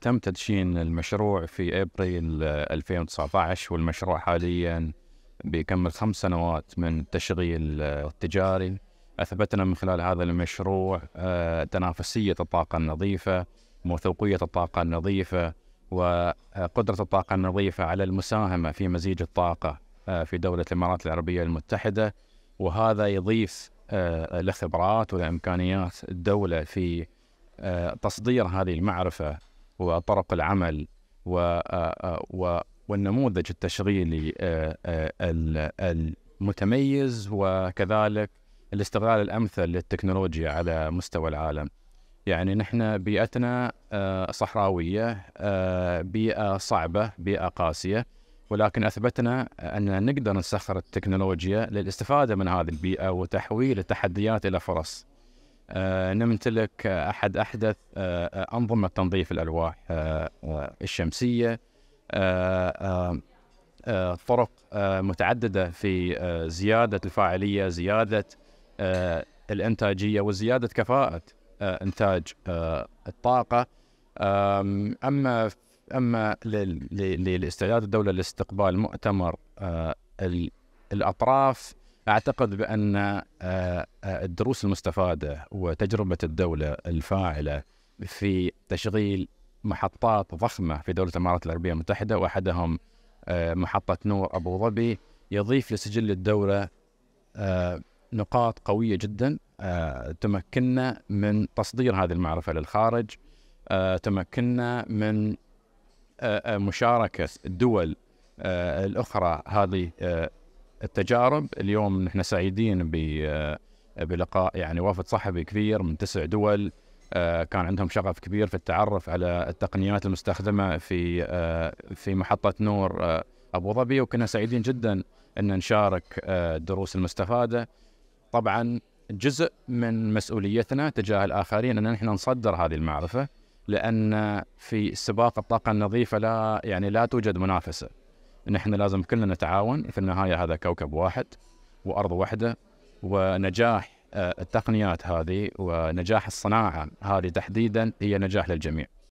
تم تدشين المشروع في ابريل 2019 والمشروع حاليا بيكمل خمس سنوات من التشغيل التجاري اثبتنا من خلال هذا المشروع آه، تنافسيه الطاقه النظيفه موثوقيه الطاقه النظيفه وقدره آه، الطاقه النظيفه على المساهمه في مزيج الطاقه آه، في دوله الامارات العربيه المتحده وهذا يضيف لخبرات ولامكانيات الدوله في تصدير هذه المعرفه وطرق العمل و والنموذج التشغيلي المتميز وكذلك الاستغلال الامثل للتكنولوجيا على مستوى العالم. يعني نحن بيئتنا صحراويه بيئه صعبه بيئه قاسيه ولكن اثبتنا ان نقدر نسخر التكنولوجيا للاستفاده من هذه البيئه وتحويل التحديات الى فرص. آه، نمتلك آه، احد احدث آه، انظمه تنظيف الالواح الشمسيه طرق متعدده في زياده الفاعليه زياده الانتاجيه وزياده كفاءه انتاج الطاقه اما اما للاستعداد الدوله لاستقبال مؤتمر الاطراف اعتقد بان آه، آه، الدروس المستفاده وتجربه الدوله الفاعله في تشغيل محطات ضخمه في دوله الامارات العربيه المتحده واحدهم آه، محطه نور ابو ظبي يضيف لسجل الدوله نقاط قويه جدا تمكننا من تصدير هذه المعرفه للخارج تمكننا من مشاركه الدول الاخرى هذه التجارب اليوم نحن سعيدين آه، بلقاء يعني وافد صحفي كبير من تسع دول آه، كان عندهم شغف كبير في التعرف على التقنيات المستخدمه في آه، في محطه نور ابو ظبي وكنا سعيدين جدا ان نشارك الدروس المستفاده طبعا جزء من مسؤوليتنا تجاه الاخرين ان نحن نصدر هذه المعرفه لان في سباق الطاقه النظيفه لا يعني لا توجد منافسه ان احنا لازم كلنا نتعاون في النهايه هذا كوكب واحد وارض واحده ونجاح آه، التقنيات هذه ونجاح الصناعه هذه تحديدا هي نجاح للجميع.